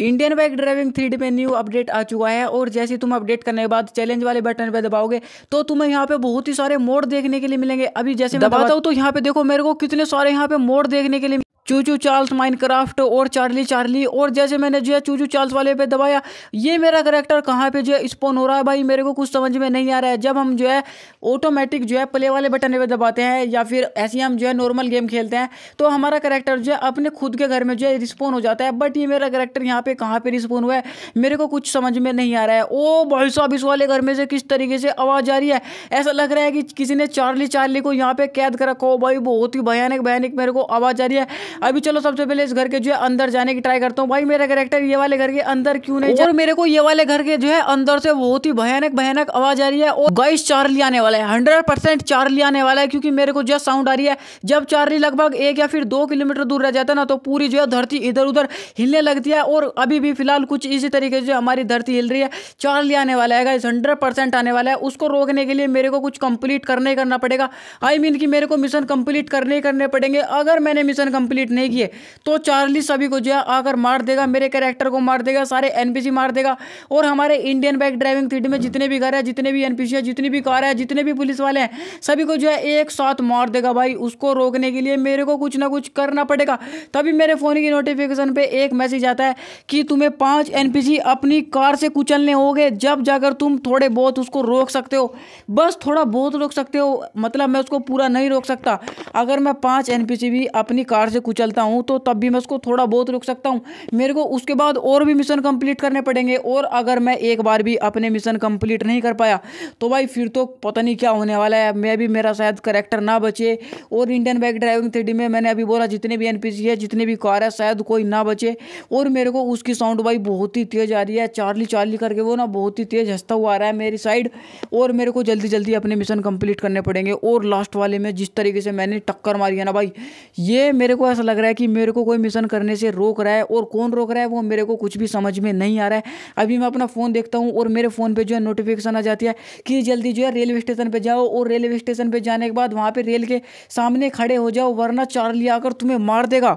Indian bike driving three में new update आ चुका है और जैसे तुम अपडेट करने के बाद चैलेंज वाले बटन पे दबाओगे तो तुम्हें यहाँ पे बहुत ही सारे मोड देखने के लिए मिलेंगे अभी जैसे मैं दबाता हूँ तो यहाँ पे देखो मेरे को कितने सारे यहाँ पे मोड देखने के लिए चूचू चार्ल्स माइनक्राफ्ट और चार्ली चार्ली और जैसे मैंने जो है चूचू चार्ल्स वाले पे दबाया ये मेरा करेक्टर कहाँ पे जो है स्पोन हो रहा है भाई मेरे को कुछ समझ में नहीं आ रहा है जब हम जो है ऑटोमेटिक जो है प्ले वाले बटन पे दबाते हैं या फिर ऐसे हम जो है नॉर्मल गेम खेलते हैं तो हमारा करेक्टर जो है अपने खुद के घर में जो है रिस्पोन हो जाता है बट ये मेरा करेक्टर यहाँ पे कहाँ पर रिस्पोन हुआ है मेरे को कुछ समझ में नहीं आ रहा है ओ भाई साहब इस वाले घर में से किस तरीके से आवाज़ आ रही है ऐसा लग रहा है कि किसी ने चार्ली चार्ली को यहाँ पे कैद कर रखो भाई बहुत ही भयानक भयानक मेरे को आवाज़ आ रही है अभी चलो सबसे पहले इस घर के जो है अंदर जाने की ट्राई करता हूँ भाई मेरा करेक्टर ये वाले घर के अंदर क्यों नहीं जा मेरे को ये वाले घर के जो है अंदर से बहुत ही भयानक भयानक आवाज आ रही है और गाइस चार्ली आने वाला है हंड्रेड परसेंट चार्ली आने वाला है क्योंकि मेरे को जो साउंड आ रही है जब चार्ली लगभग एक या फिर दो किलोमीटर दूर रह जाता है ना तो पूरी जो है धरती इधर उधर हिलने लगती है और अभी भी फिलहाल कुछ इसी तरीके से हमारी धरती हिल रही है चार्ली आने वाला है गाइस हंड्रेड परसेंट आने वाला है उसको रोकने के लिए मेरे को कुछ कंप्लीट करने करना पड़ेगा आई I मीन mean कि मेरे को मिशन कंप्लीट करने ही करने पड़ेंगे अगर मैंने मिशन कंप्लीट कंप्लीट नहीं किए तो चार्ली सभी को जो है आकर मार देगा मेरे कैरेक्टर को मार देगा सारे एनपीसी मार देगा और हमारे इंडियन बाइक ड्राइविंग थीट में जितने भी घर है जितने भी एनपीसी हैं जितनी भी कार है जितने भी पुलिस वाले हैं सभी को जो है एक साथ मार देगा भाई उसको रोकने के लिए मेरे को कुछ ना कुछ करना पड़ेगा तभी मेरे फ़ोन की नोटिफिकेशन पर एक मैसेज आता है कि तुम्हें पांच एनपीसी अपनी कार से कुचलने हो जब जाकर तुम थोड़े बहुत उसको रोक सकते हो बस थोड़ा बहुत रोक सकते हो मतलब मैं उसको पूरा नहीं रोक सकता अगर मैं पाँच एन भी अपनी कार से कुछ चलता हूँ तो तब भी मैं उसको थोड़ा बहुत रुक सकता हूँ मेरे को उसके बाद और भी मिशन कंप्लीट करने पड़ेंगे और अगर मैं एक बार भी अपने मिशन कंप्लीट नहीं कर पाया तो भाई फिर तो पता नहीं क्या होने वाला है मैं भी मेरा शायद करेक्टर ना बचे और इंडियन बाइक ड्राइविंग थ्री में मैंने अभी बोला जितने भी एन है जितने भी कार है शायद कोई ना बचे और मेरे को उसकी साउंड भाई बहुत ही तेज़ आ रही है चार्ली चार्ली करके वो ना बहुत ही तेज़ हंसता हुआ आ रहा है मेरी साइड और मेरे को जल्दी जल्दी अपने मिशन कंप्लीट करने पड़ेंगे और लास्ट वाले में जिस तरीके से मैंने टक्कर मारी है ना भाई ये मेरे को ऐसा लग रहा है कि मेरे को कोई मिशन करने से रोक रहा है और कौन रोक रहा है वो मेरे को कुछ भी समझ में नहीं आ रहा है अभी मैं अपना फ़ोन देखता हूँ और मेरे फ़ोन पर जो है नोटिफिकेशन आ जाती है कि जल्दी जो है रेलवे स्टेशन पर जाओ और रेलवे स्टेशन पर जाने के बाद वहाँ पर रेल के सामने खड़े हो जाओ वरना चार्ली आकर तुम्हें मार देगा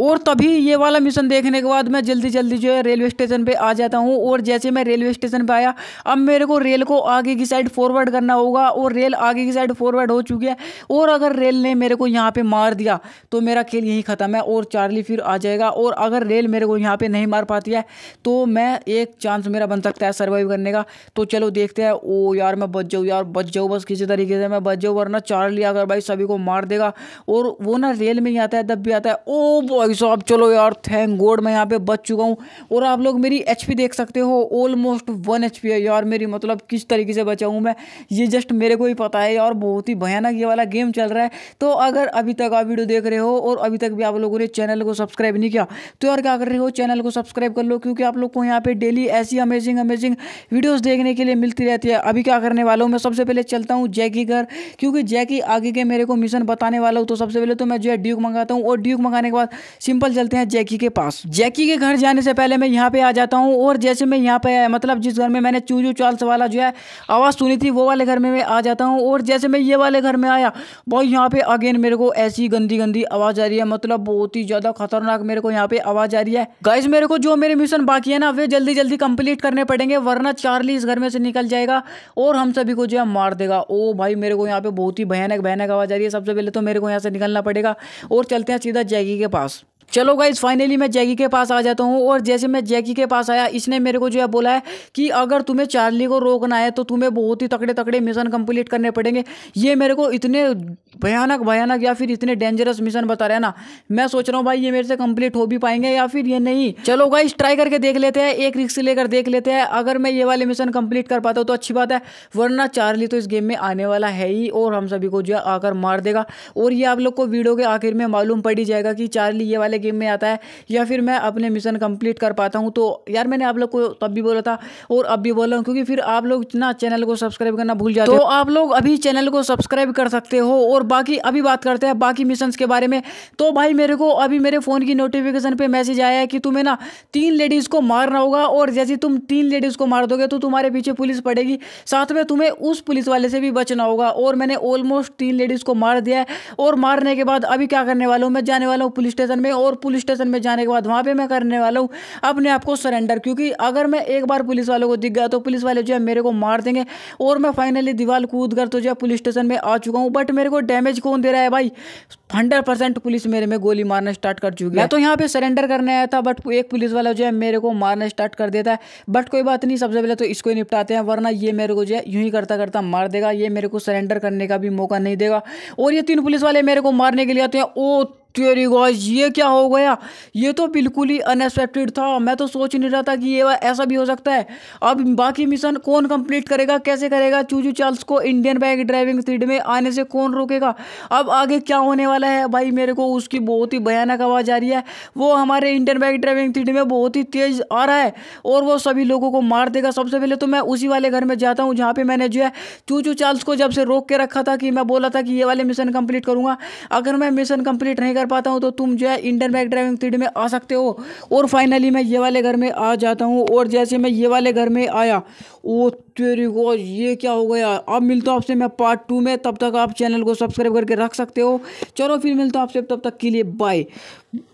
और तभी ये वाला मिशन देखने के बाद मैं जल्दी जल्दी जो है रेलवे स्टेशन पे आ जाता हूँ और जैसे मैं रेलवे स्टेशन पे आया अब मेरे को रेल को आगे की साइड फॉरवर्ड करना होगा और रेल आगे की साइड फॉरवर्ड हो चुकी है और अगर रेल ने मेरे को यहाँ पर मार दिया तो मेरा खेल यहीं ख़त्म है और चार्ली फिर आ जाएगा और अगर रेल मेरे को यहाँ पर नहीं मार पाती है तो मैं एक चांस मेरा बन सकता है सर्वाइव करने का तो चलो देखते हैं ओ यार मैं बच जाऊँ यार बच जाऊँ बस किसी तरीके से मैं बच जाऊँ वरना चार्ली अगर भाई सभी को मार देगा और वो ना रेल में ही आता है तब भी आता है ओ बॉय भाई साहब चलो यार थैंक गोड मैं यहाँ पे बच चुका हूँ और आप लोग मेरी एच देख सकते हो ऑलमोस्ट वन एच है यार मेरी मतलब किस तरीके से बचा हूँ मैं ये जस्ट मेरे को ही पता है यार बहुत ही भयानक ये वाला गेम चल रहा है तो अगर अभी तक आप वीडियो देख रहे हो और अभी तक भी आप लोगों ने चैनल को सब्सक्राइब नहीं किया तो यार क्या कर रहे हो चैनल को सब्सक्राइब कर लो क्योंकि आप लोग को यहाँ पर डेली ऐसी अमेजिंग अमेजिंग वीडियोज़ देखने के लिए मिलती रहती है अभी क्या करने वाला हूँ मैं सबसे पहले चलता हूँ जैकी घर क्योंकि जैकी आगे के मेरे को मिशन बताने वाला हूँ तो सबसे पहले तो मैं जो है ड्यूक मंगाता हूँ और ड्यूक मंगाने के बाद सिंपल चलते हैं जैकी के पास जैकी के घर जाने से पहले मैं यहाँ पे आ जाता हूँ और जैसे मैं यहाँ पे मतलब जिस घर में मैंने चूजू चार्ल्स वाला जो है आवाज़ सुनी थी वो वाले घर में मैं आ जाता हूँ और जैसे मैं ये वाले घर में आया भाई यहाँ पे अगेन मेरे को ऐसी गंदी गंदी आवाज़ आ रही है मतलब बहुत ही ज़्यादा खतरनाक मेरे को यहाँ पे आवाज़ आ रही है गाइज मेरे को जो मेरे मिशन बाकी है ना वे जल्दी जल्दी कंप्लीट करने पड़ेंगे वरना चार्ली इस घर में से निकल जाएगा और हम सभी को जो है मार देगा ओ भाई मेरे को यहाँ पे बहुत ही भयानक भयानक आवाज़ आ रही है सबसे पहले तो मेरे को यहाँ से निकलना पड़ेगा और चलते हैं सीधा जैकी के पास चलो गाइज फाइनली मैं जैकी के पास आ जाता हूँ और जैसे मैं जैकी के पास आया इसने मेरे को जो है बोला है कि अगर तुम्हें चार्ली को रोकना है तो तुम्हें बहुत ही तकड़े तकड़े मिशन कंप्लीट करने पड़ेंगे ये मेरे को इतने भयानक भयानक या फिर इतने डेंजरस मिशन बता रहे हैं ना मैं सोच रहा हूँ भाई ये मेरे से कंप्लीट हो भी पाएंगे या फिर ये नहीं चलो गाइज ट्राई करके देख लेते हैं एक रिक्स लेकर देख लेते हैं अगर मैं ये वाले मिशन कंप्लीट कर पाता हूँ तो अच्छी बात है वरना चार्ली तो इस गेम में आने वाला है ही और हम सभी को जो है आकर मार देगा और ये आप लोग को वीडियो के आखिर में मालूम पड़ ही जाएगा कि चार्ली ये वाले गेम में आता है या फिर मैं अपने मिशन कंप्लीट कर पाता हूँ तो यार मैंने आप लोग को तब भी बोला था और अब भी बोल रहा हूँ क्योंकि फिर आप लोग इतना चैनल को सब्सक्राइब करना भूल जाते हो तो आप लोग अभी चैनल को सब्सक्राइब कर सकते हो और बाकी अभी बात करते हैं बाकी मिशन के बारे में तो भाई मेरे को अभी मेरे फ़ोन की नोटिफिकेशन पर मैसेज आया है कि तुम्हें ना तीन लेडीज़ को मारना होगा और जैसे तुम तीन लेडीज़ को मार दोगे तो तुम्हारे पीछे पुलिस पड़ेगी साथ में तुम्हें उस पुलिस वाले से भी बचना होगा और मैंने ऑलमोस्ट तीन लेडीज़ को मार दिया है और मारने के बाद अभी क्या करने वाला हूँ मैं जाने वाला हूँ पुलिस स्टेशन में और और पुलिस स्टेशन में जाने के बाद वहाँ पर मैं करने वाला हूँ अपने आप को सरेंडर क्योंकि अगर मैं एक बार पुलिस वालों को दिख गया तो पुलिस वाले जो है मेरे को मार देंगे और मैं फाइनली दीवार कूद कर तो जो है पुलिस स्टेशन में आ चुका हूँ बट मेरे को डैमेज कौन दे रहा है भाई हंड्रेड परसेंट पुलिस मेरे में गोली मारना स्टार्ट कर चुकी है तो यहाँ पे सरेंडर करने आया था बट एक पुलिस वाला जो है मेरे को मारना स्टार्ट कर देता है बट कोई बात नहीं सबसे पहले तो इसको ही निपटाते हैं वरना ये मेरे को जो है यूं ही करता करता मार देगा ये मेरे को सरेंडर करने का भी मौका नहीं देगा और ये तीन पुलिस वाले मेरे को मारने के लिए आते हैं ओ तेरी गॉज ये क्या हो गया ये तो बिल्कुल ही अनएक्सपेक्टेड था मैं तो सोच नहीं रहा था कि ये ऐसा भी हो सकता है अब बाकी मिशन कौन कंप्लीट करेगा कैसे करेगा चूजू चार्ल्स को इंडियन बैग ड्राइविंग सीट में आने से कौन रोकेगा अब आगे क्या होने वाला है भाई मेरे को उसकी बहुत ही भयानक आवाज़ आ रही है वो हमारे इंडियन बैग ड्राइविंग सीट में बहुत ही तेज़ आ रहा है और वो सभी लोगों को मार देगा सबसे पहले तो मैं उसी वाले घर में जाता हूँ जहाँ पर मैंने जो है चूचू चार्ल्स को जब से रोक के रखा था कि मैं बोला था कि ये वाले मिशन कम्प्लीट करूँगा अगर मैं मिशन कम्प्लीट नहीं कर पाता हूँ तो तुम जो है इंडियन बैक ड्राइविंग फील्ड में आ सकते हो और फाइनली मैं ये वाले घर में आ जाता हूँ और जैसे मैं ये वाले घर में आया ओ तेरी को ये क्या हो गया अब मिलता हूँ आपसे मैं पार्ट टू में तब तक आप चैनल को सब्सक्राइब करके रख सकते हो चलो फिर मिलता हूँ आपसे तब तक के लिए बाय